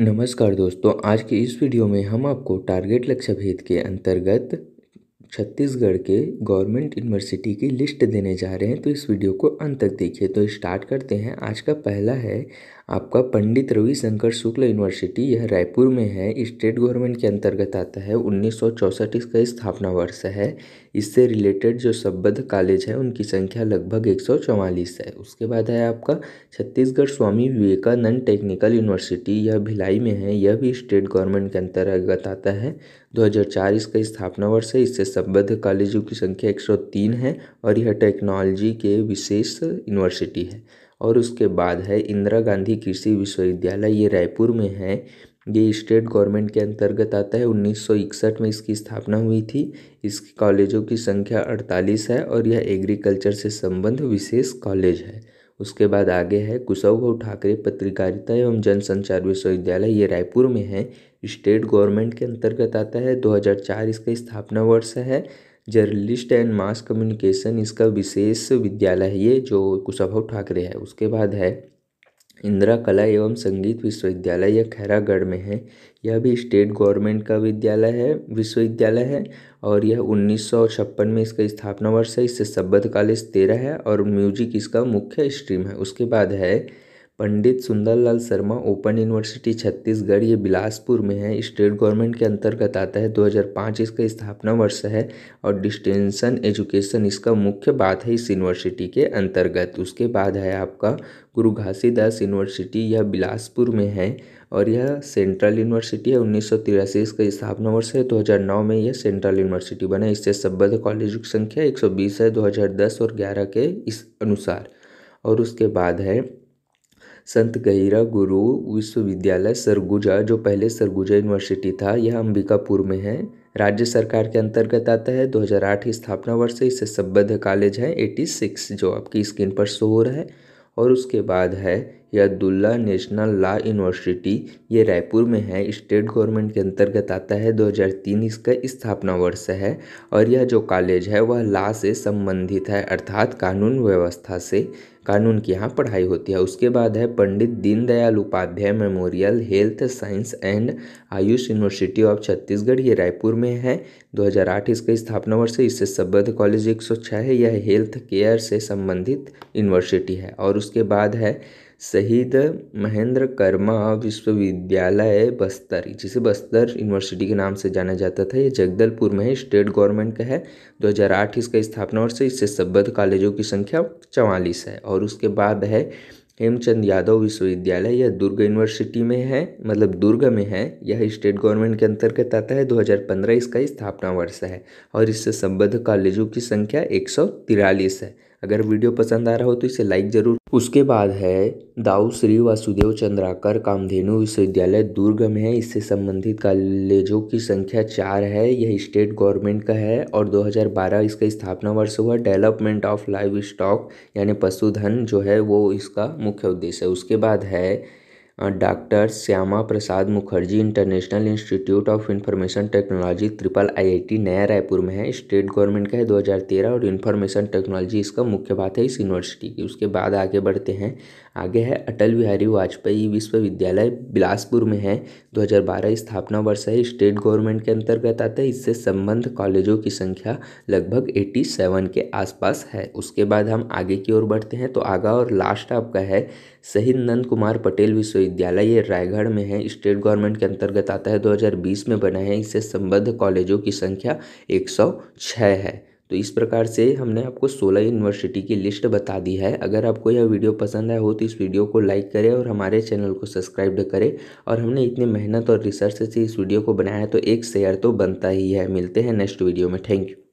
नमस्कार दोस्तों आज की इस वीडियो में हम आपको टारगेट लक्ष्य भेद के अंतर्गत छत्तीसगढ़ के गवर्नमेंट यूनिवर्सिटी की लिस्ट देने जा रहे हैं तो इस वीडियो को अंत तक देखिए तो स्टार्ट करते हैं आज का पहला है आपका पंडित रविशंकर शुक्ल यूनिवर्सिटी यह रायपुर में है स्टेट गवर्नमेंट के अंतर्गत आता है उन्नीस इसका स्थापना वर्ष है इससे रिलेटेड जो संबद्ध कॉलेज है उनकी संख्या लगभग एक है उसके बाद है आपका छत्तीसगढ़ स्वामी विवेकानंद टेक्निकल यूनिवर्सिटी यह भिलाई में है यह भी स्टेट गवर्नमेंट के अंतर्गत आता है चार इसका स्थापना वर्ष है इससे संबद्ध कॉलेजों की संख्या एक सौ तीन है और यह टेक्नोलॉजी के विशेष यूनिवर्सिटी है और उसके बाद है इंदिरा गांधी कृषि विश्वविद्यालय ये रायपुर में है ये स्टेट गवर्नमेंट के अंतर्गत आता है उन्नीस में इसकी स्थापना हुई थी इस कॉलेजों की संख्या 48 है और यह एग्रीकल्चर से संबंध विशेष कॉलेज है उसके बाद आगे है कुशवभाव ठाकरे पत्रकारिता एवं जनसंचार विश्वविद्यालय ये रायपुर में है स्टेट गवर्नमेंट के अंतर्गत आता है 2004 इसका स्थापना वर्ष है जर्नलिस्ट एंड मास कम्युनिकेशन इसका विशेष विद्यालय है ये जो कुशवभाव ठाकरे है उसके बाद है इंदिरा कला एवं संगीत विश्वविद्यालय यह खैरागढ़ में है यह भी स्टेट गवर्नमेंट का विद्यालय है विश्वविद्यालय है और यह उन्नीस सौ छप्पन में इसका स्थापना वर्ष है इससे शब्द कॉलेज तेरह है और म्यूजिक इसका मुख्य स्ट्रीम है उसके बाद है पंडित सुंदरलाल शर्मा ओपन यूनिवर्सिटी छत्तीसगढ़ ये बिलासपुर में है स्टेट गवर्नमेंट के अंतर्गत आता है 2005 इसका स्थापना वर्ष है और डिस्टेंसन एजुकेशन इसका मुख्य बात है इस यूनिवर्सिटी के अंतर्गत उसके बाद है आपका गुरु घासीदास यूनिवर्सिटी यह बिलासपुर में है और यह सेंट्रल यूनिवर्सिटी है उन्नीस इसका स्थापना वर्ष है 2009 में यह सेंट्रल यूनिवर्सिटी बना इससे संबद्ध कॉलेजों की संख्या 120 है 2010 और 11 के इस अनुसार और उसके बाद है संत गहिरा गुरु विश्वविद्यालय सरगुजा जो पहले सरगुजा यूनिवर्सिटी था यह अंबिकापुर में है राज्य सरकार के अंतर्गत आता है 2008 स्थापना वर्ष से इससे संबद्ध कॉलेज है 86 जो आपकी स्क्रीन पर शो हो रहा है और उसके बाद है यह अब्दुल्ला नेशनल लॉ यूनिवर्सिटी ये रायपुर में है स्टेट गवर्नमेंट के अंतर्गत आता है 2003 इसका स्थापना वर्ष है और यह जो कॉलेज है वह लॉ से संबंधित है अर्थात कानून व्यवस्था से कानून की यहाँ पढ़ाई होती है उसके बाद है Pandit Deendayal Upadhyay memorial health science and Ayush university of Chhattisgarh ये रायपुर में है 2008 इसके स्थापना वर्ष है इससे संबद्ध कॉलेज एक है यह हेल्थ केयर से संबंधित यूनिवर्सिटी है और उसके बाद है शहीद महेंद्र कर्मा विश्वविद्यालय बस्तर जिसे बस्तर यूनिवर्सिटी के नाम से जाना जाता था ये जगदलपुर में है स्टेट गवर्नमेंट का है 2008 इसका स्थापना वर्ष है इससे संबद्ध कॉलेजों की संख्या चवालीस है और और उसके बाद है हेमचंद यादव विश्वविद्यालय यह दुर्ग यूनिवर्सिटी में है मतलब दुर्ग में है यह स्टेट गवर्नमेंट के अंतर्गत आता है 2015 इसका स्थापना वर्ष है और इससे संबद्ध कॉलेजों की संख्या एक है अगर वीडियो पसंद आ रहा हो तो इसे लाइक जरूर उसके बाद है दाऊ श्री वासुदेव चंद्राकर कामधेनु विश्वविद्यालय दुर्ग में है इससे संबंधित कॉलेजों की संख्या चार है यह स्टेट गवर्नमेंट का है और 2012 इसका स्थापना वर्ष हुआ डेवलपमेंट ऑफ लाइव स्टॉक यानी पशुधन जो है वो इसका मुख्य उद्देश्य है उसके बाद है doctor Shyama Prasad Mukherjee international institute of information technology triple IIT Naya Raipur में है स्टेट गवर्नमेंट का है 2013 और इंफॉर्मेशन टेक्नोलॉजी इसका मुख्य बात है इस यूनिवर्सिटी की उसके बाद आगे बढ़ते हैं आगे है अटल बिहारी वाजपेयी विश्वविद्यालय बिलासपुर में है दो स्थापना वर्ष है स्टेट गवर्नमेंट के अंतर्गत आता है इससे संबंध कॉलेजों की संख्या लगभग 87 के आसपास है उसके बाद हम आगे की ओर बढ़ते हैं तो आगा और लास्ट आपका है शहीद नंद कुमार पटेल विश्व विश्वविद्यालय ये रायगढ़ में है स्टेट गवर्नमेंट के अंतर्गत आता है 2020 में बना है इससे संबद्ध कॉलेजों की संख्या 106 है तो इस प्रकार से हमने आपको 16 यूनिवर्सिटी की लिस्ट बता दी है अगर आपको यह वीडियो पसंद आया हो तो इस वीडियो को लाइक करें और हमारे चैनल को सब्सक्राइब करें और हमने इतनी मेहनत और रिसर्च से इस वीडियो को बनाया है तो एक शेयर तो बनता ही है मिलते हैं नेक्स्ट वीडियो में थैंक यू